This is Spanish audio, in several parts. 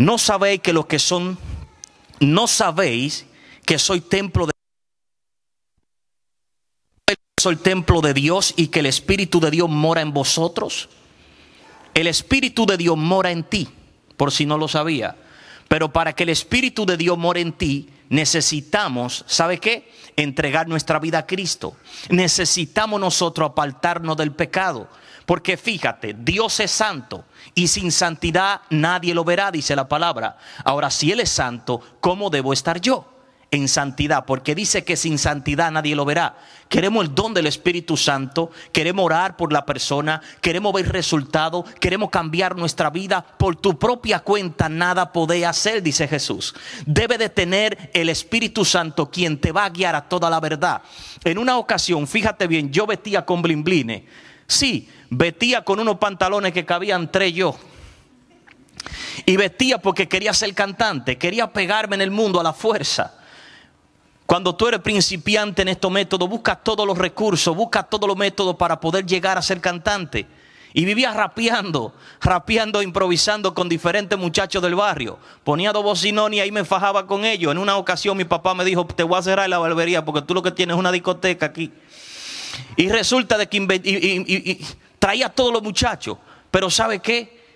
No sabéis que los que son, no sabéis que soy templo de soy templo de Dios y que el Espíritu de Dios mora en vosotros. El Espíritu de Dios mora en ti, por si no lo sabía. Pero para que el Espíritu de Dios more en ti, necesitamos, ¿sabe qué? Entregar nuestra vida a Cristo. Necesitamos nosotros apartarnos del pecado. Porque fíjate, Dios es santo y sin santidad nadie lo verá, dice la palabra. Ahora, si Él es santo, ¿cómo debo estar yo? en santidad, porque dice que sin santidad nadie lo verá. Queremos el don del Espíritu Santo, queremos orar por la persona, queremos ver resultados, queremos cambiar nuestra vida. Por tu propia cuenta nada podés hacer, dice Jesús. Debe de tener el Espíritu Santo quien te va a guiar a toda la verdad. En una ocasión, fíjate bien, yo vestía con blimbline. Sí, vestía con unos pantalones que cabían tres yo. Y vestía porque quería ser cantante, quería pegarme en el mundo a la fuerza. Cuando tú eres principiante en estos métodos, buscas todos los recursos, buscas todos los métodos para poder llegar a ser cantante. Y vivía rapeando, rapeando, improvisando con diferentes muchachos del barrio. Ponía dos bocinones y ahí me fajaba con ellos. En una ocasión mi papá me dijo, te voy a cerrar la barbería porque tú lo que tienes es una discoteca aquí. Y resulta de que traía a todos los muchachos. Pero ¿sabe qué?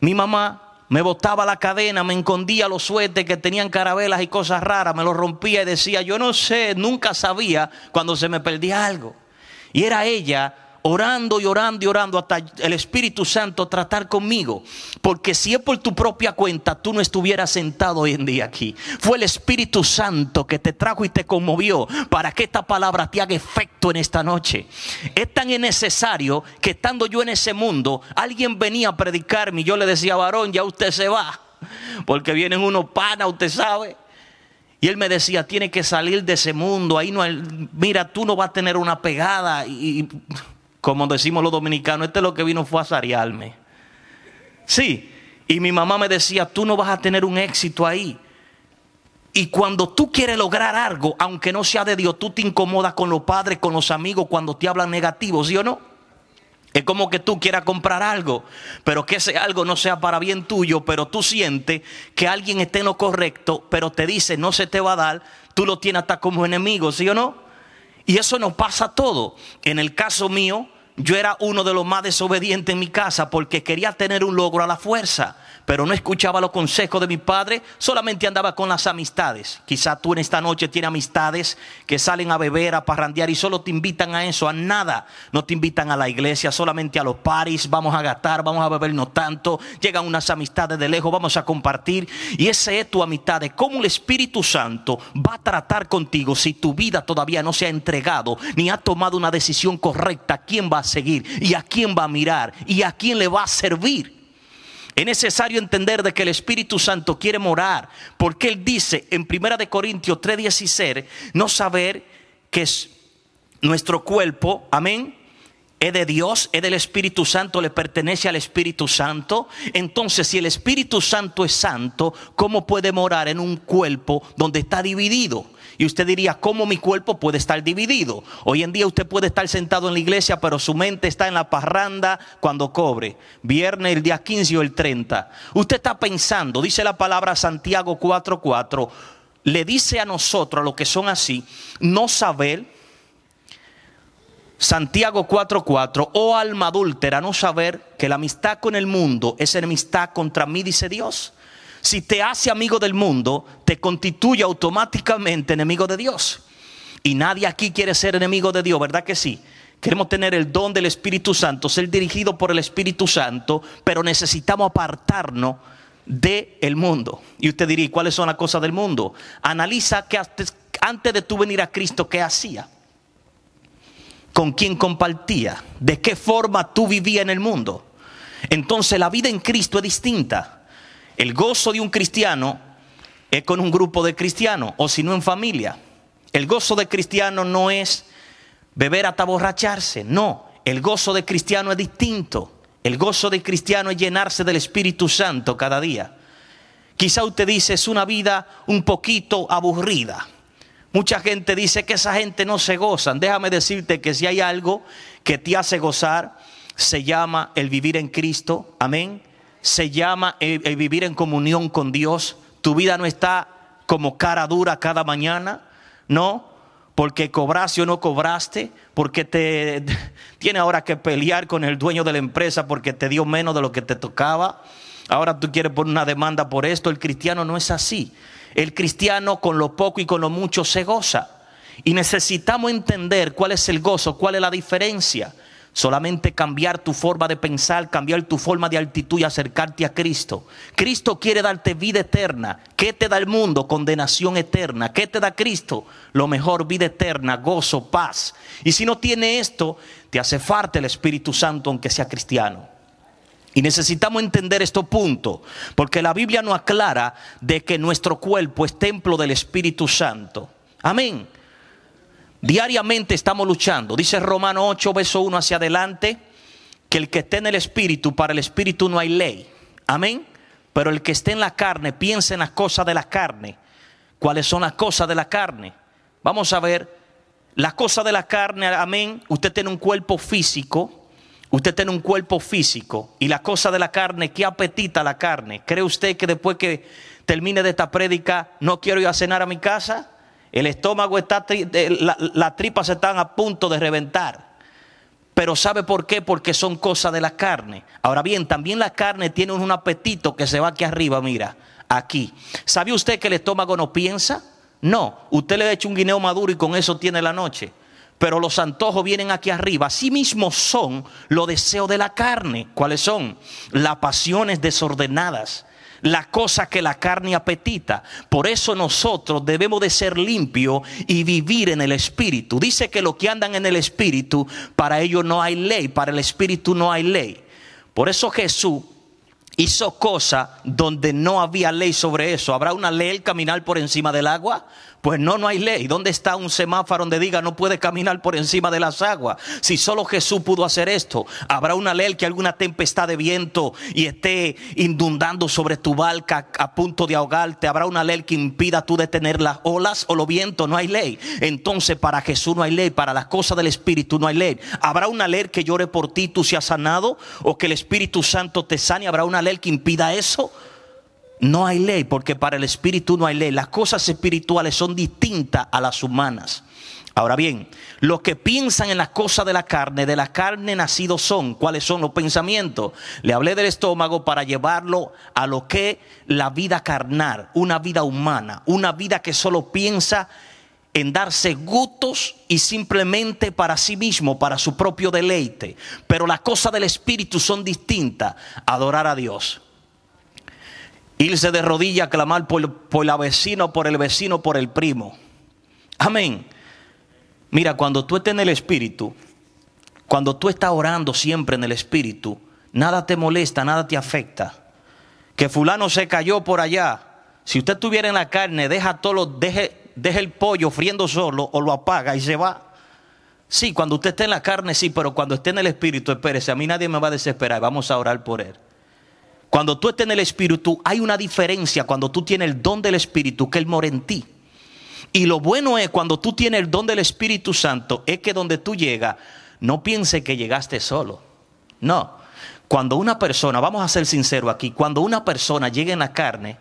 Mi mamá me botaba la cadena, me escondía los suetes que tenían carabelas y cosas raras, me los rompía y decía, yo no sé, nunca sabía cuando se me perdía algo. Y era ella orando y orando y orando hasta el Espíritu Santo tratar conmigo. Porque si es por tu propia cuenta, tú no estuvieras sentado hoy en día aquí. Fue el Espíritu Santo que te trajo y te conmovió para que esta palabra te haga efecto en esta noche. Es tan necesario que estando yo en ese mundo, alguien venía a predicarme y yo le decía, varón, ya usted se va. Porque vienen unos pana, usted sabe. Y él me decía, tiene que salir de ese mundo, ahí no, mira, tú no vas a tener una pegada. y como decimos los dominicanos, este lo que vino fue a zarearme. Sí, y mi mamá me decía, tú no vas a tener un éxito ahí. Y cuando tú quieres lograr algo, aunque no sea de Dios, tú te incomodas con los padres, con los amigos, cuando te hablan negativos, ¿sí o no? Es como que tú quieras comprar algo, pero que ese algo no sea para bien tuyo, pero tú sientes que alguien esté en lo correcto, pero te dice no se te va a dar, tú lo tienes hasta como enemigo, ¿sí o no? Y eso nos pasa todo. En el caso mío, yo era uno de los más desobedientes en mi casa porque quería tener un logro a la fuerza, pero no escuchaba los consejos de mi padre, solamente andaba con las amistades. Quizá tú en esta noche tienes amistades que salen a beber, a parrandear y solo te invitan a eso, a nada. No te invitan a la iglesia, solamente a los paris, vamos a gastar, vamos a beber no tanto. Llegan unas amistades de lejos, vamos a compartir. Y ese es tu amistad, de cómo el Espíritu Santo va a tratar contigo si tu vida todavía no se ha entregado ni ha tomado una decisión correcta. ¿Quién va a seguir y a quién va a mirar y a quién le va a servir. Es necesario entender de que el Espíritu Santo quiere morar, porque él dice en primera de Corintios 3:16, no saber que es nuestro cuerpo, amén, es de Dios, es del Espíritu Santo, le pertenece al Espíritu Santo. Entonces, si el Espíritu Santo es santo, ¿cómo puede morar en un cuerpo donde está dividido? Y usted diría, ¿cómo mi cuerpo puede estar dividido? Hoy en día usted puede estar sentado en la iglesia, pero su mente está en la parranda cuando cobre. Viernes el día 15 o el 30. Usted está pensando, dice la palabra Santiago 4:4, le dice a nosotros, a los que son así, no saber. Santiago 4:4, oh alma adúltera, no saber que la amistad con el mundo es enemistad contra mí, dice Dios si te hace amigo del mundo, te constituye automáticamente enemigo de Dios. Y nadie aquí quiere ser enemigo de Dios, ¿verdad que sí? Queremos tener el don del Espíritu Santo, ser dirigido por el Espíritu Santo, pero necesitamos apartarnos del mundo. Y usted diría, ¿cuáles son las cosas del mundo? Analiza que antes de tú venir a Cristo, ¿qué hacía? ¿Con quién compartía? ¿De qué forma tú vivía en el mundo? Entonces la vida en Cristo es distinta. El gozo de un cristiano es con un grupo de cristianos o si no en familia. El gozo de cristiano no es beber hasta borracharse, no. El gozo de cristiano es distinto. El gozo de cristiano es llenarse del Espíritu Santo cada día. Quizá usted dice es una vida un poquito aburrida. Mucha gente dice que esa gente no se gozan. Déjame decirte que si hay algo que te hace gozar, se llama el vivir en Cristo. Amén se llama eh, eh, vivir en comunión con Dios. Tu vida no está como cara dura cada mañana, no, porque cobraste o no cobraste, porque te tiene ahora que pelear con el dueño de la empresa porque te dio menos de lo que te tocaba. Ahora tú quieres poner una demanda por esto. El cristiano no es así. El cristiano con lo poco y con lo mucho se goza. Y necesitamos entender cuál es el gozo, cuál es la diferencia. Solamente cambiar tu forma de pensar, cambiar tu forma de actitud y acercarte a Cristo. Cristo quiere darte vida eterna. ¿Qué te da el mundo? Condenación eterna. ¿Qué te da Cristo? Lo mejor, vida eterna, gozo, paz. Y si no tiene esto, te hace falta el Espíritu Santo aunque sea cristiano. Y necesitamos entender esto punto. porque la Biblia nos aclara de que nuestro cuerpo es templo del Espíritu Santo. Amén. Diariamente estamos luchando. Dice Romano 8, verso 1 hacia adelante, que el que esté en el espíritu, para el espíritu no hay ley. Amén. Pero el que esté en la carne, piensa en las cosas de la carne. ¿Cuáles son las cosas de la carne? Vamos a ver. Las cosas de la carne, amén. Usted tiene un cuerpo físico. Usted tiene un cuerpo físico. Y las cosas de la carne, ¿qué apetita la carne? ¿Cree usted que después que termine de esta prédica no quiero ir a cenar a mi casa? El estómago está, eh, las tripas están a punto de reventar. Pero ¿sabe por qué? Porque son cosas de la carne. Ahora bien, también la carne tiene un apetito que se va aquí arriba, mira, aquí. ¿Sabe usted que el estómago no piensa? No, usted le ha hecho un guineo maduro y con eso tiene la noche. Pero los antojos vienen aquí arriba. Asimismo son los deseos de la carne. ¿Cuáles son? Las pasiones desordenadas la cosa que la carne apetita. Por eso nosotros debemos de ser limpios y vivir en el Espíritu. Dice que los que andan en el Espíritu, para ellos no hay ley, para el Espíritu no hay ley. Por eso Jesús hizo cosas donde no había ley sobre eso. ¿Habrá una ley el caminar por encima del agua? Pues no, no hay ley. ¿Dónde está un semáforo donde diga no puede caminar por encima de las aguas? Si solo Jesús pudo hacer esto, ¿habrá una ley que alguna tempestad de viento y esté inundando sobre tu barca a punto de ahogarte? ¿Habrá una ley que impida tú detener las olas o los viento. No hay ley. Entonces para Jesús no hay ley, para las cosas del Espíritu no hay ley. ¿Habrá una ley que llore por ti, tú seas sanado o que el Espíritu Santo te sane? ¿Habrá una ley que impida eso? no hay ley, porque para el espíritu no hay ley. Las cosas espirituales son distintas a las humanas. Ahora bien, los que piensan en las cosas de la carne, de la carne nacidos son. ¿Cuáles son los pensamientos? Le hablé del estómago para llevarlo a lo que la vida carnal, una vida humana, una vida que solo piensa en darse gustos y simplemente para sí mismo, para su propio deleite. Pero las cosas del espíritu son distintas. Adorar a Dios Irse de rodillas a clamar por, por la vecina, por el vecino, por el primo. Amén. Mira, cuando tú estés en el Espíritu, cuando tú estás orando siempre en el Espíritu, nada te molesta, nada te afecta. Que fulano se cayó por allá. Si usted estuviera en la carne, deja todo, deje, deje el pollo friendo solo o lo apaga y se va. Sí, cuando usted esté en la carne, sí, pero cuando esté en el espíritu, espérese. A mí nadie me va a desesperar. Vamos a orar por él. Cuando tú estés en el Espíritu, hay una diferencia cuando tú tienes el don del Espíritu, que Él mora en ti. Y lo bueno es cuando tú tienes el don del Espíritu Santo, es que donde tú llegas, no piense que llegaste solo. No. Cuando una persona, vamos a ser sinceros aquí, cuando una persona llega en la carne,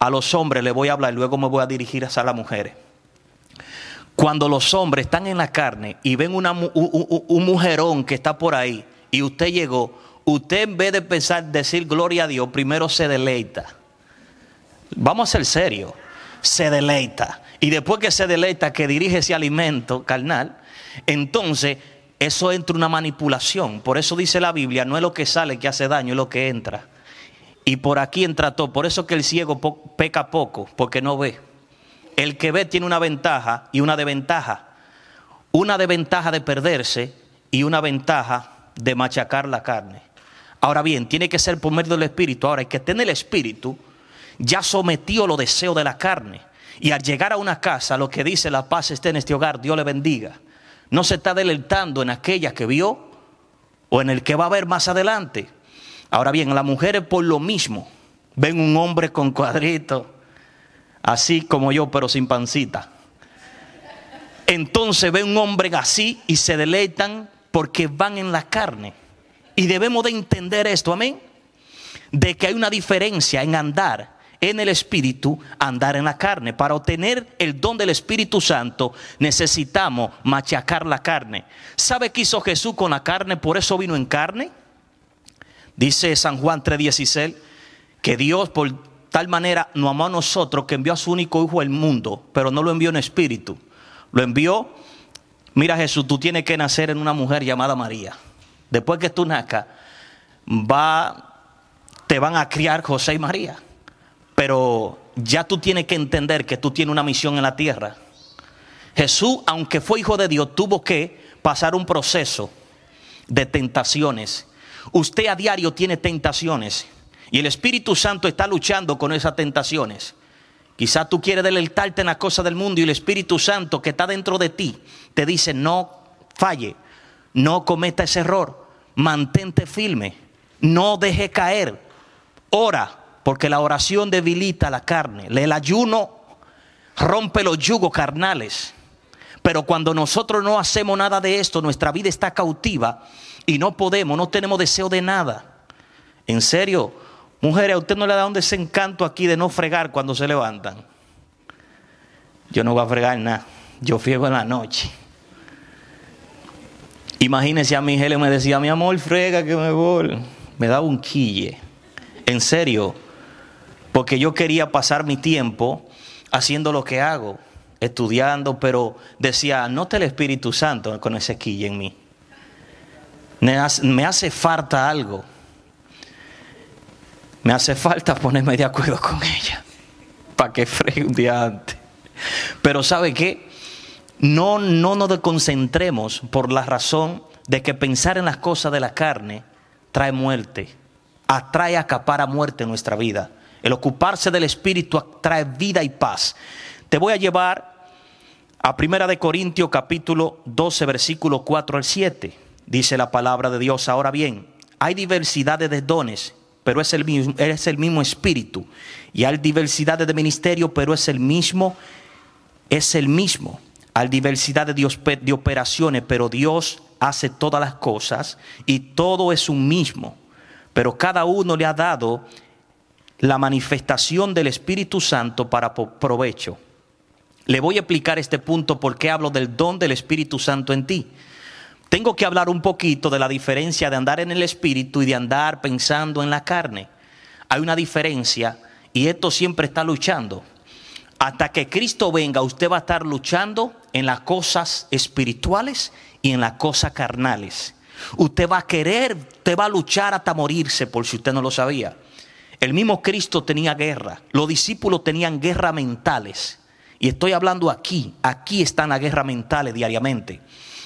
a los hombres le voy a hablar, y luego me voy a dirigir a las mujeres. Cuando los hombres están en la carne y ven una, un mujerón que está por ahí y usted llegó, usted en vez de pensar, decir gloria a Dios, primero se deleita. Vamos a ser serios. Se deleita. Y después que se deleita, que dirige ese alimento carnal, entonces eso entra una manipulación. Por eso dice la Biblia, no es lo que sale que hace daño, es lo que entra. Y por aquí entra todo. Por eso que el ciego peca poco, porque no ve. El que ve tiene una ventaja y una desventaja. Una desventaja de perderse y una ventaja de machacar la carne. Ahora bien, tiene que ser por medio del Espíritu. Ahora, el que esté en el Espíritu ya sometió los deseos de la carne. Y al llegar a una casa, lo que dice la paz esté en este hogar, Dios le bendiga. No se está deleitando en aquella que vio o en el que va a ver más adelante. Ahora bien, las mujeres por lo mismo ven un hombre con cuadrito, así como yo, pero sin pancita. Entonces ven un hombre así y se deleitan porque van en la carne. Y debemos de entender esto, amén. De que hay una diferencia en andar en el Espíritu, andar en la carne. Para obtener el don del Espíritu Santo necesitamos machacar la carne. ¿Sabe qué hizo Jesús con la carne? Por eso vino en carne. Dice San Juan 3:16 que Dios por tal manera no amó a nosotros que envió a su único Hijo al mundo, pero no lo envió en espíritu. Lo envió, mira Jesús, tú tienes que nacer en una mujer llamada María después que tú nazcas, va, te van a criar José y María. Pero ya tú tienes que entender que tú tienes una misión en la tierra. Jesús, aunque fue hijo de Dios, tuvo que pasar un proceso de tentaciones. Usted a diario tiene tentaciones y el Espíritu Santo está luchando con esas tentaciones. Quizás tú quieres deleitarte en las cosas del mundo y el Espíritu Santo que está dentro de ti te dice no falle, no cometa ese error, mantente firme, no deje caer, ora, porque la oración debilita la carne, el ayuno rompe los yugos carnales. Pero cuando nosotros no hacemos nada de esto, nuestra vida está cautiva y no podemos, no tenemos deseo de nada. En serio, mujeres, a usted no le da un desencanto aquí de no fregar cuando se levantan. Yo no voy a fregar nada, yo fiego en la noche. Imagínense a mi me decía, mi amor, frega que me voy. Me daba un quille. En serio. Porque yo quería pasar mi tiempo haciendo lo que hago, estudiando, pero decía, anota el Espíritu Santo con ese quille en mí. Me hace, me hace falta algo. Me hace falta ponerme de acuerdo con ella. Para que fregue un día antes. Pero ¿sabe qué? no, no nos desconcentremos por la razón de que pensar en las cosas de la carne trae muerte, atrae, a a muerte en nuestra vida. El ocuparse del Espíritu trae vida y paz. Te voy a llevar a Primera de Corintios capítulo 12, versículo 4 al 7. Dice la palabra de Dios. Ahora bien, hay diversidades de dones, pero es el mismo, es el mismo Espíritu. Y hay diversidades de ministerio, pero es el mismo, es el mismo al diversidad de operaciones, pero Dios hace todas las cosas y todo es un mismo. Pero cada uno le ha dado la manifestación del Espíritu Santo para provecho. Le voy a explicar este punto porque hablo del don del Espíritu Santo en ti. Tengo que hablar un poquito de la diferencia de andar en el Espíritu y de andar pensando en la carne. Hay una diferencia y esto siempre está luchando hasta que Cristo venga, usted va a estar luchando en las cosas espirituales y en las cosas carnales. Usted va a querer, usted va a luchar hasta morirse, por si usted no lo sabía. El mismo Cristo tenía guerra, los discípulos tenían guerras mentales. Y estoy hablando aquí, aquí están las guerras mentales diariamente.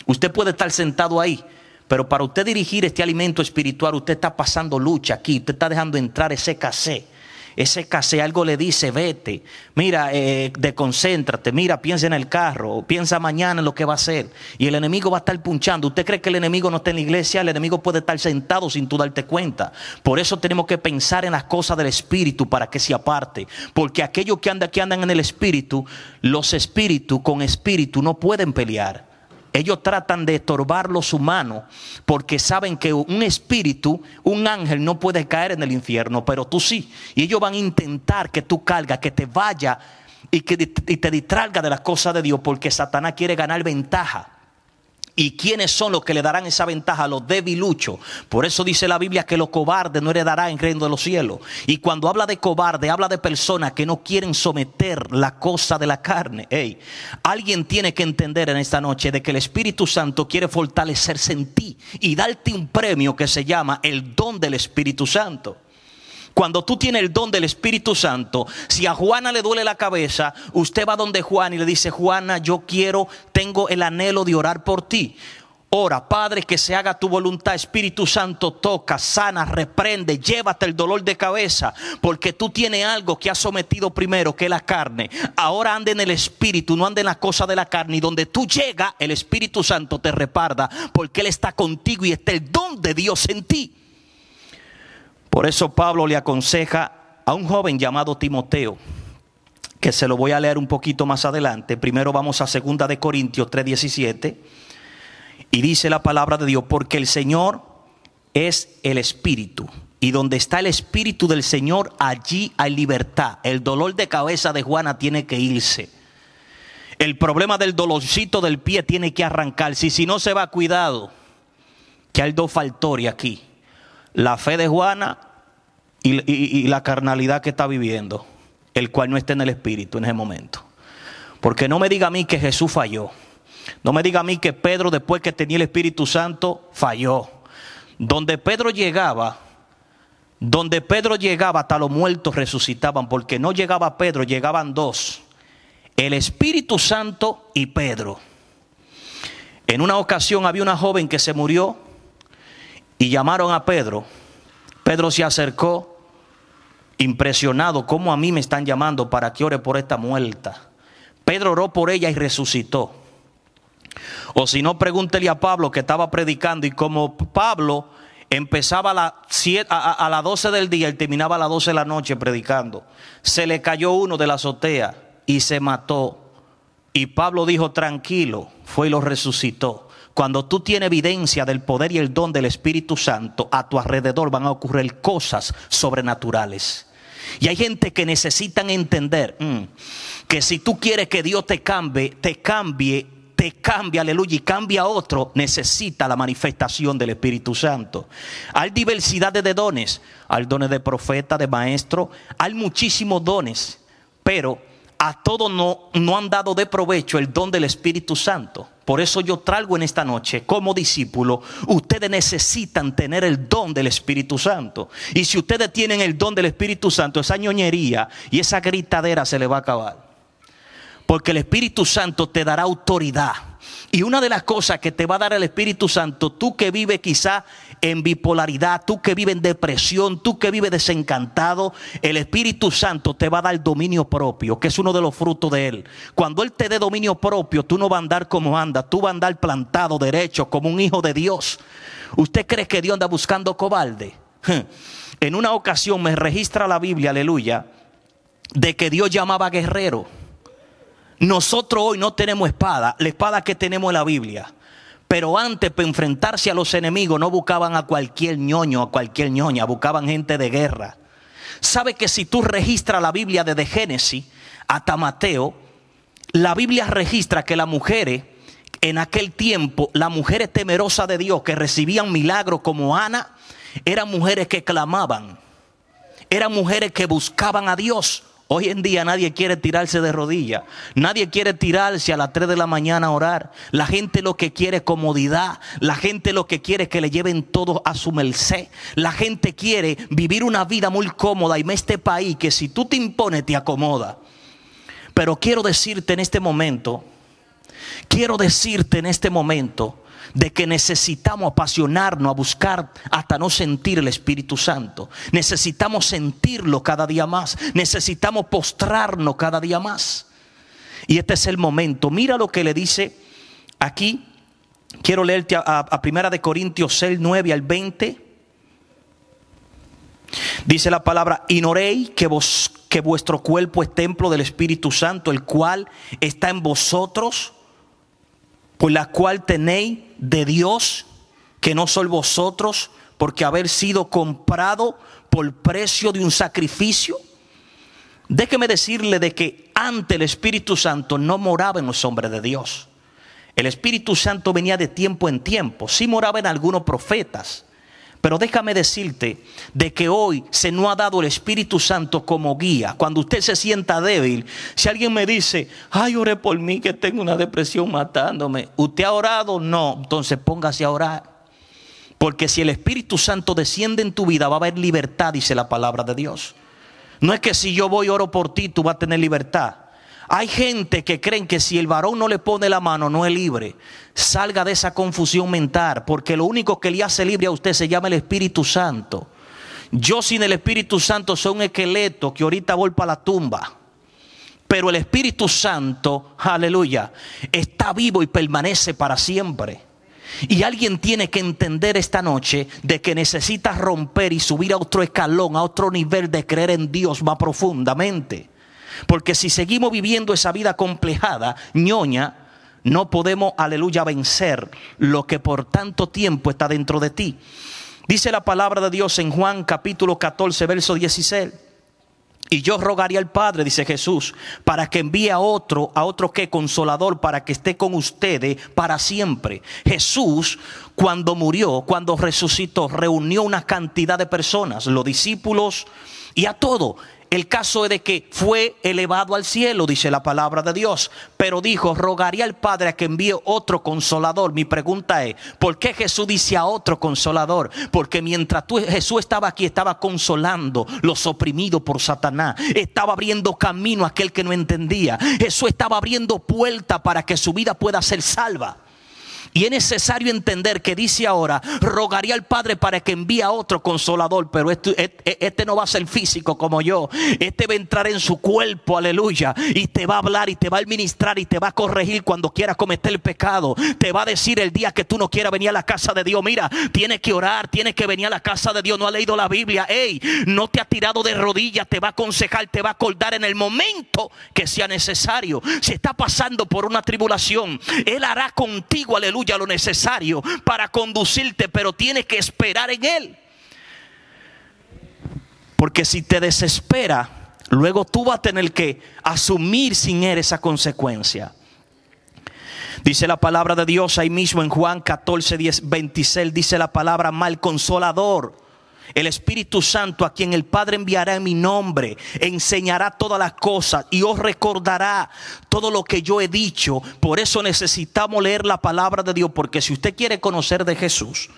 Usted puede estar sentado ahí, pero para usted dirigir este alimento espiritual, usted está pasando lucha aquí, usted está dejando entrar ese casé ese casé algo le dice, vete, mira, eh, desconcéntrate, mira, piensa en el carro, piensa mañana en lo que va a hacer. Y el enemigo va a estar punchando. ¿Usted cree que el enemigo no está en la iglesia? El enemigo puede estar sentado sin tú darte cuenta. Por eso tenemos que pensar en las cosas del espíritu para que se aparte. Porque aquellos que, andan, que andan en el espíritu, los espíritus con espíritu no pueden pelear. Ellos tratan de estorbar los humanos porque saben que un espíritu, un ángel no puede caer en el infierno, pero tú sí. Y ellos van a intentar que tú cargas, que te vaya y que te distraiga de las cosas de Dios porque Satanás quiere ganar ventaja. ¿Y quiénes son los que le darán esa ventaja? Los débiluchos. Por eso dice la Biblia que los cobardes no heredarán el reino de los cielos. Y cuando habla de cobarde, habla de personas que no quieren someter la cosa de la carne. Hey, alguien tiene que entender en esta noche de que el Espíritu Santo quiere fortalecerse en ti y darte un premio que se llama el don del Espíritu Santo. Cuando tú tienes el don del Espíritu Santo, si a Juana le duele la cabeza, usted va donde Juan y le dice, Juana, yo quiero, tengo el anhelo de orar por ti. Ora, Padre, que se haga tu voluntad. Espíritu Santo, toca, sana, reprende, llévate el dolor de cabeza, porque tú tienes algo que has sometido primero, que es la carne. Ahora anda en el Espíritu, no anda en la cosa de la carne. Y donde tú llegas, el Espíritu Santo te reparda, porque Él está contigo y está el don de Dios en ti. Por eso Pablo le aconseja a un joven llamado Timoteo, que se lo voy a leer un poquito más adelante. Primero vamos a 2 de Corintios 3:17 y dice la palabra de Dios, porque el Señor es el espíritu y donde está el espíritu del Señor allí hay libertad. El dolor de cabeza de Juana tiene que irse. El problema del dolorcito del pie tiene que arrancarse y si no se va cuidado, que hay dos faltores aquí la fe de Juana y, la carnalidad que está viviendo, el cual no está en el espíritu en ese momento. Porque no me diga a mí que Jesús falló. No me diga a mí que Pedro, después que tenía el Espíritu Santo, falló. Donde Pedro llegaba, donde Pedro llegaba, hasta los muertos resucitaban, porque no llegaba Pedro, llegaban dos, el Espíritu Santo y Pedro. En una ocasión había una joven que se murió y llamaron a Pedro, Pedro se acercó impresionado, ¿cómo a mí me están llamando para que ore por esta muerta? Pedro oró por ella y resucitó. O si no, pregúntele a Pablo que estaba predicando y como Pablo empezaba a, las 12 del día y terminaba a las 12 de la noche predicando, se le cayó uno de la azotea y se mató. Y Pablo dijo, tranquilo, fue y lo resucitó. Cuando tú tienes evidencia del poder y el don del Espíritu Santo, a tu alrededor van a ocurrir cosas sobrenaturales. Y hay gente que necesitan entender mm, que si tú quieres que Dios te cambie, te cambie, te cambie, aleluya, y cambia a otro, necesita la manifestación del Espíritu Santo. Hay diversidad de dones, hay dones de profeta, de maestro, hay muchísimos dones, pero a todos no, no han dado de provecho el don del Espíritu Santo. Por eso yo traigo en esta noche, como discípulo, ustedes necesitan tener el don del Espíritu Santo. Y si ustedes tienen el don del Espíritu Santo, esa ñoñería y esa gritadera se le va a acabar. Porque el Espíritu Santo te dará autoridad y una de las cosas que te va a dar el Espíritu Santo, tú que vives quizá en bipolaridad, tú que vives en depresión, tú que vives desencantado, el Espíritu Santo te va a dar dominio propio, que es uno de los frutos de Él. Cuando Él te dé dominio propio, tú no vas a andar como anda, tú vas a andar plantado derecho, como un hijo de Dios. ¿Usted cree que Dios anda buscando cobarde? Hm. En una ocasión me registra la Biblia, aleluya, de que Dios llamaba guerrero. Nosotros hoy no tenemos espada, la espada que tenemos es la Biblia. Pero antes, para enfrentarse a los enemigos, no buscaban a cualquier ñoño, a cualquier ñoña, buscaban gente de guerra. ¿Sabe que si tú registras la Biblia desde Génesis hasta Mateo, la Biblia registra que las mujeres, en aquel tiempo, las mujeres temerosas de Dios que recibían milagros como Ana, eran mujeres que clamaban, eran mujeres que buscaban a Dios. Hoy en día nadie quiere tirarse de rodillas, nadie quiere tirarse a las 3 de la mañana a orar. La gente lo que quiere es comodidad, la gente lo que quiere es que le lleven todo a su merced. La gente quiere vivir una vida muy cómoda y me este país que si tú te impones te acomoda. Pero quiero decirte en este momento, quiero decirte en este momento de que necesitamos apasionarnos a buscar hasta no sentir el Espíritu Santo. Necesitamos sentirlo cada día más. Necesitamos postrarnos cada día más. Y este es el momento. Mira lo que le dice aquí. Quiero leerte a, 1 Primera de Corintios 6, 9 al 20. Dice la palabra, ignoréis que, que vuestro cuerpo es templo del Espíritu Santo, el cual está en vosotros por la cual tenéis de Dios, que no sois vosotros, porque haber sido comprado por precio de un sacrificio. Déjeme decirle de que ante el Espíritu Santo no moraba en los hombres de Dios. El Espíritu Santo venía de tiempo en tiempo. Sí moraba en algunos profetas, pero déjame decirte de que hoy se no ha dado el Espíritu Santo como guía. Cuando usted se sienta débil, si alguien me dice, ay, ore por mí que tengo una depresión matándome, ¿usted ha orado? No, entonces póngase a orar. Porque si el Espíritu Santo desciende en tu vida, va a haber libertad, dice la palabra de Dios. No es que si yo voy oro por ti, tú vas a tener libertad. Hay gente que creen que si el varón no le pone la mano no es libre. Salga de esa confusión mental, porque lo único que le hace libre a usted se llama el Espíritu Santo. Yo sin el Espíritu Santo soy un esqueleto que ahorita voy a la tumba. Pero el Espíritu Santo, aleluya, está vivo y permanece para siempre. Y alguien tiene que entender esta noche de que necesitas romper y subir a otro escalón, a otro nivel de creer en Dios más profundamente. Porque si seguimos viviendo esa vida complejada, ñoña, no podemos, aleluya, vencer lo que por tanto tiempo está dentro de ti. Dice la palabra de Dios en Juan capítulo 14, verso 16. Y yo rogaría al Padre, dice Jesús, para que envíe a otro, a otro que consolador, para que esté con ustedes para siempre. Jesús, cuando murió, cuando resucitó, reunió una cantidad de personas, los discípulos y a todo. El caso es de que fue elevado al cielo, dice la palabra de Dios, pero dijo, rogaría al Padre a que envíe otro consolador. Mi pregunta es, ¿por qué Jesús dice a otro consolador? Porque mientras tú, Jesús estaba aquí, estaba consolando los oprimidos por Satanás, estaba abriendo camino a aquel que no entendía, Jesús estaba abriendo puerta para que su vida pueda ser salva. Y es necesario entender que dice ahora, rogaría al Padre para que envíe a otro consolador, pero e, e, este, no va a ser físico como yo, este va a entrar en su cuerpo, aleluya, y te va a hablar y te va a administrar y te va a corregir cuando quieras cometer el pecado, te va a decir el día que tú no quieras venir a la casa de Dios, mira, tienes que orar, tienes que venir a la casa de Dios, no ha leído la Biblia, hey, no te ha tirado de rodillas, te va a aconsejar, te va a acordar en el momento que sea necesario, si está pasando por una tribulación, Él hará contigo, aleluya, ya lo necesario para conducirte, pero tienes que esperar en Él. Porque si te desespera, luego tú vas a tener que asumir sin Él esa consecuencia. Dice la palabra de Dios ahí mismo en Juan 14, 26, dice la palabra mal consolador. El Espíritu Santo, a quien el Padre enviará en mi nombre, enseñará todas las cosas y os recordará todo lo que yo he dicho. Por eso necesitamos leer la palabra de Dios, porque si usted quiere conocer de Jesús,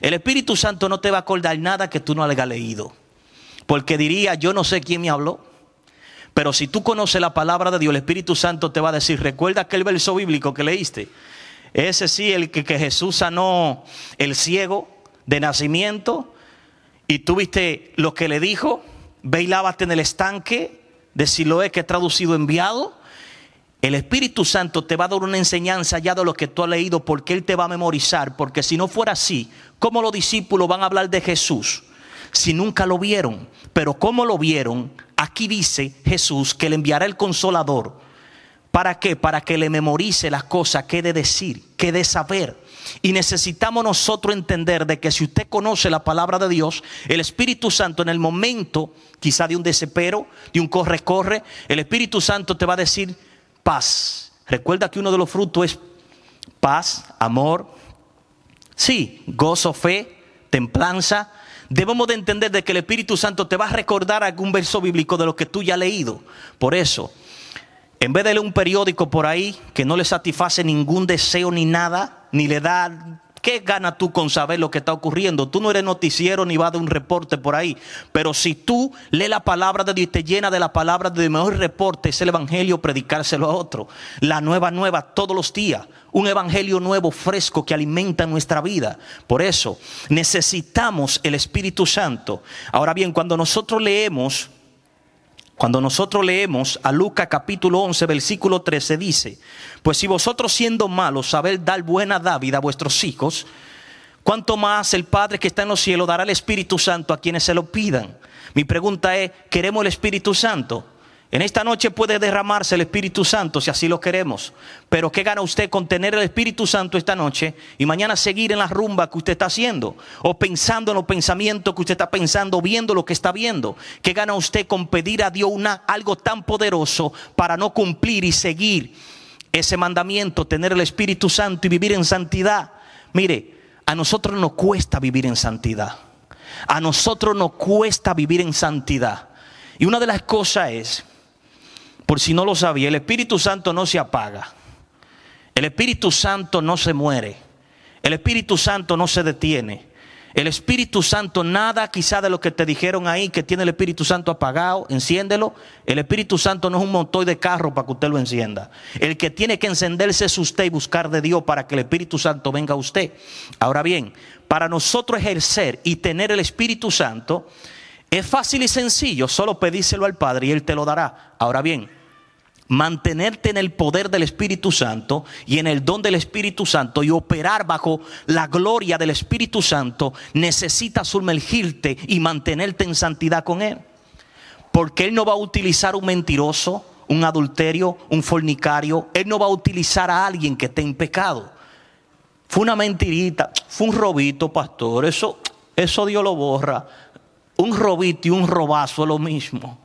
el Espíritu Santo no te va a acordar nada que tú no hayas leído. Porque diría, yo no sé quién me habló. Pero si tú conoces la palabra de Dios, el Espíritu Santo te va a decir, recuerda aquel verso bíblico que leíste. Ese sí, el que, que Jesús sanó el ciego de nacimiento, y tú viste lo que le dijo, bailábate en el estanque de Siloé que he traducido enviado. El Espíritu Santo te va a dar una enseñanza ya de lo que tú has leído porque Él te va a memorizar. Porque si no fuera así, ¿cómo los discípulos van a hablar de Jesús? si nunca lo vieron. Pero ¿cómo lo vieron? Aquí dice Jesús que le enviará el consolador. ¿Para qué? Para que le memorice las cosas que de decir, que de saber. Y necesitamos nosotros entender de que si usted conoce la palabra de Dios, el Espíritu Santo en el momento, quizá de un desespero, de un corre-corre, el Espíritu Santo te va a decir paz. Recuerda que uno de los frutos es paz, amor, sí, gozo, fe, templanza. Debemos de entender de que el Espíritu Santo te va a recordar algún verso bíblico de lo que tú ya has leído. Por eso, en vez de leer un periódico por ahí que no le satisface ningún deseo ni nada, ni le da... ¿Qué gana tú con saber lo que está ocurriendo? Tú no eres noticiero ni vas de un reporte por ahí. Pero si tú lees la palabra de Dios y te llena de la palabra de mejor reporte, es el evangelio predicárselo a otro. La nueva, nueva todos los días. Un evangelio nuevo, fresco, que alimenta nuestra vida. Por eso necesitamos el Espíritu Santo. Ahora bien, cuando nosotros leemos cuando nosotros leemos a Lucas capítulo 11, versículo 13, dice, pues si vosotros siendo malos sabéis dar buena dávida a vuestros hijos, ¿cuánto más el Padre que está en los cielos dará el Espíritu Santo a quienes se lo pidan? Mi pregunta es, ¿queremos el Espíritu Santo? En esta noche puede derramarse el Espíritu Santo si así lo queremos. Pero ¿qué gana usted con tener el Espíritu Santo esta noche y mañana seguir en la rumba que usted está haciendo? O pensando en los pensamientos que usted está pensando, viendo lo que está viendo. ¿Qué gana usted con pedir a Dios una, algo tan poderoso para no cumplir y seguir ese mandamiento, tener el Espíritu Santo y vivir en santidad? Mire, a nosotros nos cuesta vivir en santidad. A nosotros nos cuesta vivir en santidad. Y una de las cosas es por si no lo sabía, el Espíritu Santo no se apaga. El Espíritu Santo no se muere. El Espíritu Santo no se detiene. El Espíritu Santo, nada quizá de lo que te dijeron ahí que tiene el Espíritu Santo apagado, enciéndelo. El Espíritu Santo no es un montón de carro para que usted lo encienda. El que tiene que encenderse es usted y buscar de Dios para que el Espíritu Santo venga a usted. Ahora bien, para nosotros ejercer y tener el Espíritu Santo, es fácil y sencillo, solo pedíselo al Padre y Él te lo dará. Ahora bien, mantenerte en el poder del Espíritu Santo y en el don del Espíritu Santo y operar bajo la gloria del Espíritu Santo, necesita sumergirte y mantenerte en santidad con Él. Porque Él no va a utilizar un mentiroso, un adulterio, un fornicario. Él no va a utilizar a alguien que esté en pecado. Fue una mentirita, fue un robito, pastor. Eso, eso Dios lo borra. Un robito y un robazo es lo mismo.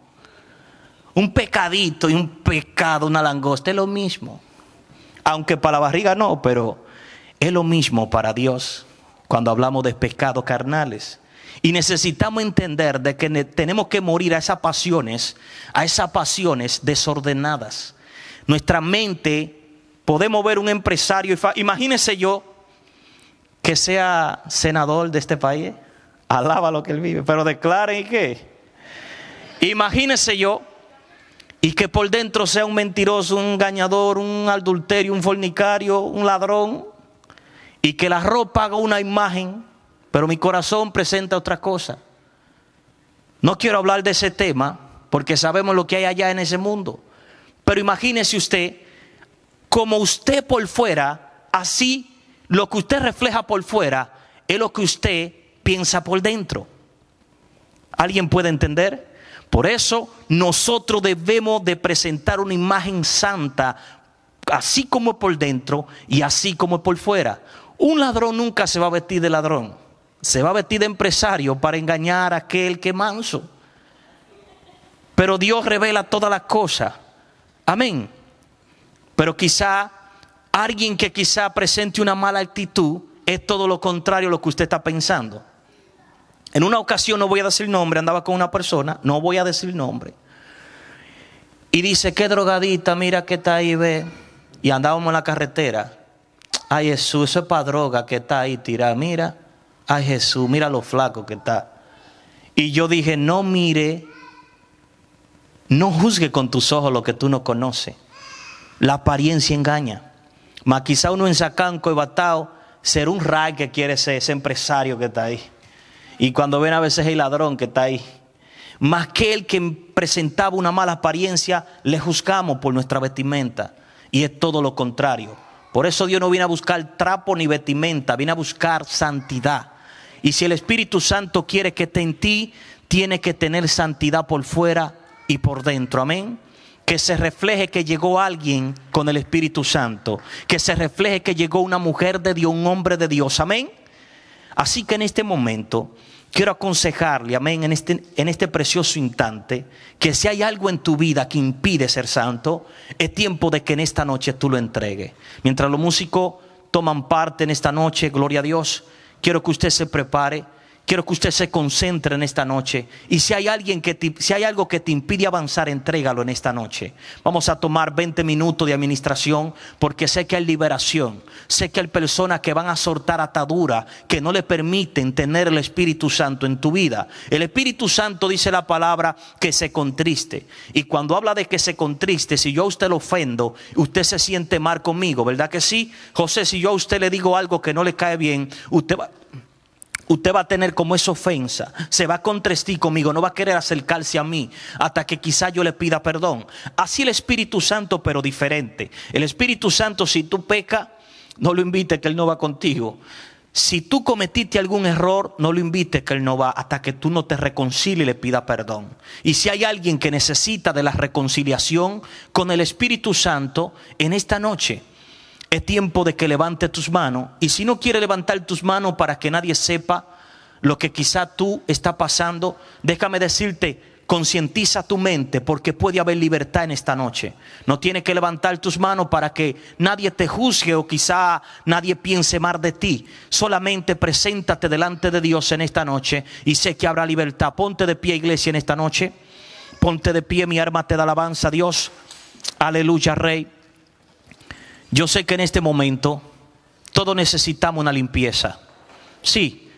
Un pecadito y un pecado, una langosta es lo mismo. Aunque para la barriga no, pero es lo mismo para Dios cuando hablamos de pecados carnales. Y necesitamos entender de que tenemos que morir a esas pasiones, a esas pasiones desordenadas. Nuestra mente, podemos ver un empresario, imagínese yo que sea senador de este país, Alaba lo que él vive. Pero declaren y qué. Imagínese yo y que por dentro sea un mentiroso, un engañador, un adulterio, un fornicario, un ladrón, y que la ropa haga una imagen, pero mi corazón presenta otra cosa. No quiero hablar de ese tema, porque sabemos lo que hay allá en ese mundo. Pero imagínese usted, como usted por fuera, así lo que usted refleja por fuera es lo que usted piensa por dentro. ¿Alguien puede entender? Por eso nosotros debemos de presentar una imagen santa, así como por dentro y así como por fuera. Un ladrón nunca se va a vestir de ladrón, se va a vestir de empresario para engañar a aquel que manso. Pero Dios revela todas las cosas. Amén. Pero quizá alguien que quizá presente una mala actitud es todo lo contrario a lo que usted está pensando. En una ocasión, no voy a decir nombre, andaba con una persona, no voy a decir nombre. Y dice, qué drogadita, mira que está ahí, ve. Y andábamos en la carretera. Ay Jesús, eso es para droga que está ahí tira, Mira, ay Jesús, mira lo flaco que está. Y yo dije, no mire, no juzgue con tus ojos lo que tú no conoces. La apariencia engaña. Mas quizá uno en Sacanco y Batao será un ray que quiere ser ese empresario que está ahí. Y cuando ven a veces el ladrón que está ahí, más que el que presentaba una mala apariencia, le juzgamos por nuestra vestimenta. Y es todo lo contrario. Por eso Dios no viene a buscar trapo ni vestimenta, viene a buscar santidad. Y si el Espíritu Santo quiere que esté en ti, tiene que tener santidad por fuera y por dentro. Amén. Que se refleje que llegó alguien con el Espíritu Santo. Que se refleje que llegó una mujer de Dios, un hombre de Dios. Amén. Así que en este momento quiero aconsejarle, amén, en este, en este precioso instante, que si hay algo en tu vida que impide ser santo, es tiempo de que en esta noche tú lo entregues. Mientras los músicos toman parte en esta noche, gloria a Dios, quiero que usted se prepare Quiero que usted se concentre en esta noche. Y si hay alguien que si hay algo que te impide avanzar, entrégalo en esta noche. Vamos a tomar 20 minutos de administración porque sé que hay liberación. Sé que hay personas que van a soltar atadura, que no le permiten tener el Espíritu Santo en tu vida. El Espíritu Santo dice la palabra que se contriste. Y cuando habla de que se contriste, si yo a usted lo ofendo, usted se siente mal conmigo, ¿verdad que sí? José, si yo a usted le digo algo que no le cae bien, usted va usted va a tener como esa ofensa, se va a ti conmigo, no va a querer acercarse a mí hasta que quizá yo le pida perdón. Así el Espíritu Santo, pero diferente. El Espíritu Santo, si tú pecas, no lo invites que Él no va contigo. Si tú cometiste algún error, no lo invites que Él no va hasta que tú no te reconcilies y le pida perdón. Y si hay alguien que necesita de la reconciliación con el Espíritu Santo, en esta noche es tiempo de que levante tus manos. Y si no quiere levantar tus manos para que nadie sepa lo que quizá tú está pasando, déjame decirte, concientiza tu mente porque puede haber libertad en esta noche. No tienes que levantar tus manos para que nadie te juzgue o quizá nadie piense mal de ti. Solamente preséntate delante de Dios en esta noche y sé que habrá libertad. Ponte de pie, iglesia, en esta noche. Ponte de pie, mi arma te da alabanza, Dios. Aleluya, Rey. Yo sé que en este momento todos necesitamos una limpieza. Sí,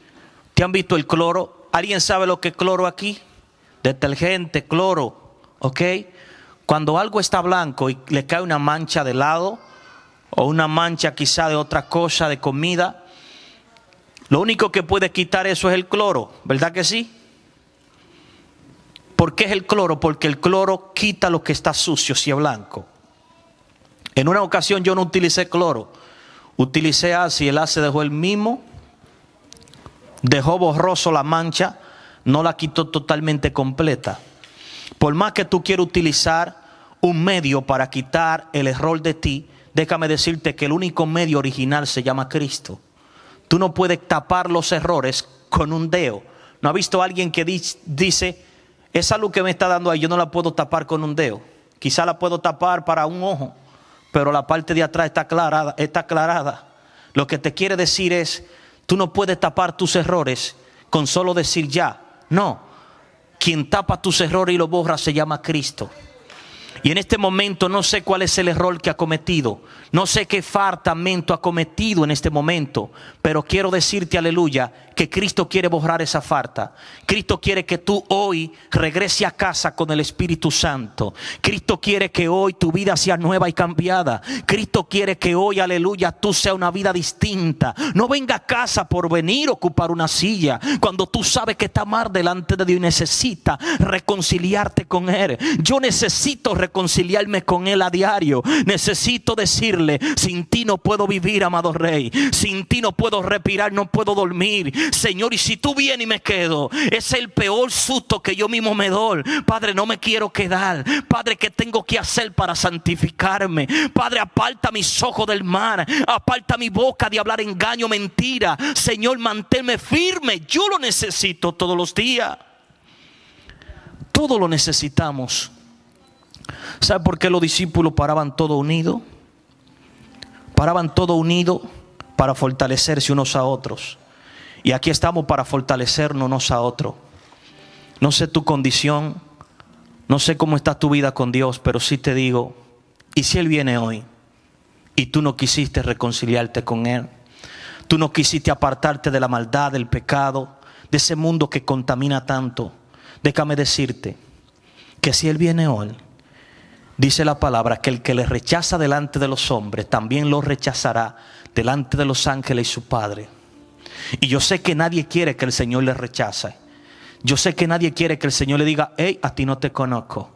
¿te han visto el cloro? ¿Alguien sabe lo que es cloro aquí? Detergente, cloro, ¿ok? Cuando algo está blanco y le cae una mancha de lado o una mancha quizá de otra cosa, de comida, lo único que puede quitar eso es el cloro, ¿verdad que sí? ¿Por qué es el cloro? Porque el cloro quita lo que está sucio si es blanco. En una ocasión yo no utilicé cloro, utilicé así. el hace dejó el mismo, dejó borroso la mancha, no la quitó totalmente completa. Por más que tú quieras utilizar un medio para quitar el error de ti, déjame decirte que el único medio original se llama Cristo. Tú no puedes tapar los errores con un dedo. ¿No ha visto alguien que dice, esa luz que me está dando ahí, yo no la puedo tapar con un dedo? Quizá la puedo tapar para un ojo, pero la parte de atrás está aclarada, está aclarada. Lo que te quiere decir es, tú no puedes tapar tus errores con solo decir ya. No, quien tapa tus errores y los borra se llama Cristo. Y en este momento no sé cuál es el error que ha cometido, no sé qué fartamento ha cometido en este momento, pero quiero decirte aleluya que Cristo quiere borrar esa falta. Cristo quiere que tú hoy regrese a casa con el Espíritu Santo. Cristo quiere que hoy tu vida sea nueva y cambiada. Cristo quiere que hoy, aleluya, tú sea una vida distinta. No venga a casa por venir a ocupar una silla cuando tú sabes que está mal delante de Dios y necesita reconciliarte con Él. Yo necesito reconciliarme con Él a diario. Necesito decirle, sin ti no puedo vivir, amado Rey. Sin ti no puedo respirar, no puedo dormir. Señor, y si tú vienes y me quedo, es el peor susto que yo mismo me doy. Padre, no me quiero quedar. Padre, ¿qué tengo que hacer para santificarme? Padre, aparta mis ojos del mar, aparta mi boca de hablar engaño, mentira. Señor, manténme firme. Yo lo necesito todos los días. Todo lo necesitamos. ¿Sabe por qué los discípulos paraban todo unido? Paraban todo unido para fortalecerse unos a otros. Y aquí estamos para fortalecernos a otro. No sé tu condición, no sé cómo está tu vida con Dios, pero sí te digo, ¿y si Él viene hoy y tú no quisiste reconciliarte con Él? Tú no quisiste apartarte de la maldad, del pecado, de ese mundo que contamina tanto. Déjame decirte que si Él viene hoy, dice la palabra, que el que le rechaza delante de los hombres, también lo rechazará delante de los ángeles y su Padre. Y yo sé que nadie quiere que el Señor le rechace. Yo sé que nadie quiere que el Señor le diga, hey, a ti no te conozco.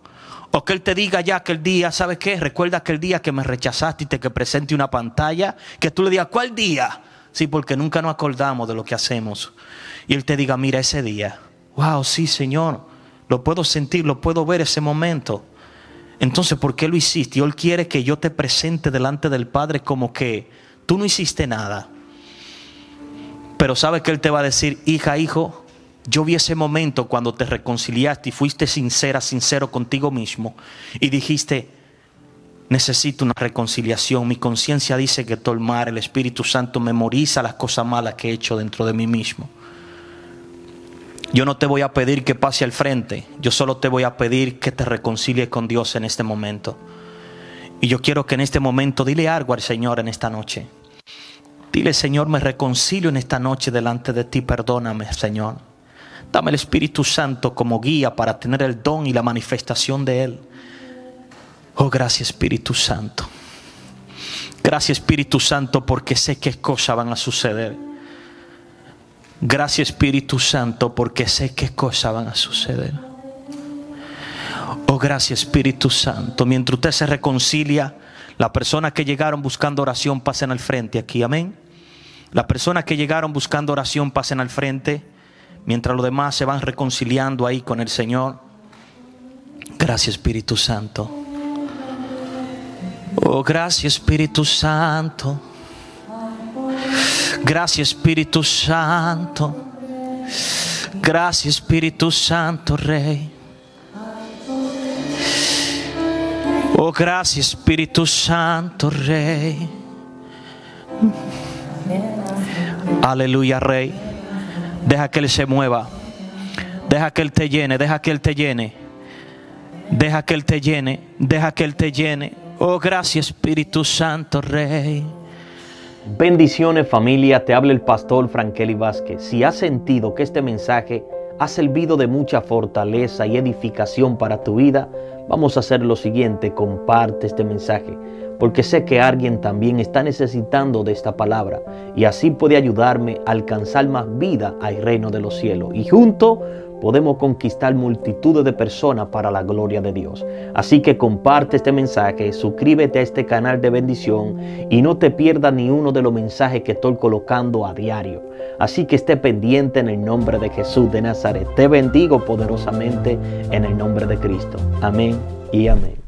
O que Él te diga ya aquel día, ¿sabes qué? Recuerda aquel día que me rechazaste y te que presente una pantalla, que tú le digas, ¿cuál día? Sí, porque nunca nos acordamos de lo que hacemos. Y Él te diga, mira ese día. Wow, sí, Señor. Lo puedo sentir, lo puedo ver ese momento. Entonces, ¿por qué lo hiciste? Y Él quiere que yo te presente delante del Padre como que tú no hiciste nada. Pero sabe que Él te va a decir, hija, hijo, yo vi ese momento cuando te reconciliaste y fuiste sincera, sincero contigo mismo y dijiste, necesito una reconciliación, mi conciencia dice que todo el mar, el Espíritu Santo memoriza las cosas malas que he hecho dentro de mí mismo. Yo no te voy a pedir que pase al frente, yo solo te voy a pedir que te reconcilies con Dios en este momento. Y yo quiero que en este momento dile algo al Señor en esta noche. Dile, Señor, me reconcilio en esta noche delante de ti, perdóname, Señor. Dame el Espíritu Santo como guía para tener el don y la manifestación de Él. Oh, gracias Espíritu Santo. Gracias Espíritu Santo porque sé qué cosas van a suceder. Gracias Espíritu Santo porque sé qué cosas van a suceder. Oh, gracias Espíritu Santo. Mientras usted se reconcilia, la persona que llegaron buscando oración pasen al frente aquí. Amén. Las personas que llegaron buscando oración pasen al frente, mientras los demás se van reconciliando ahí con el Señor. Gracias Espíritu Santo. Oh, gracias Espíritu Santo. Gracias Espíritu Santo. Gracias Espíritu Santo Rey. Oh, gracias Espíritu Santo Rey. Amén. Aleluya, Rey. Deja que Él se mueva. Deja que Él te llene, deja que Él te llene. Deja que Él te llene, deja que Él te llene. Oh, gracias Espíritu Santo, Rey. Bendiciones familia, te habla el pastor Frankeli Vázquez. Si has sentido que este mensaje ha servido de mucha fortaleza y edificación para tu vida, vamos a hacer lo siguiente, comparte este mensaje porque sé que alguien también está necesitando de esta palabra y así puede ayudarme a alcanzar más vida al reino de los cielos. Y juntos podemos conquistar multitudes de personas para la gloria de Dios. Así que comparte este mensaje, suscríbete a este canal de bendición y no te pierdas ni uno de los mensajes que estoy colocando a diario. Así que esté pendiente en el nombre de Jesús de Nazaret. Te bendigo poderosamente en el nombre de Cristo. Amén y amén.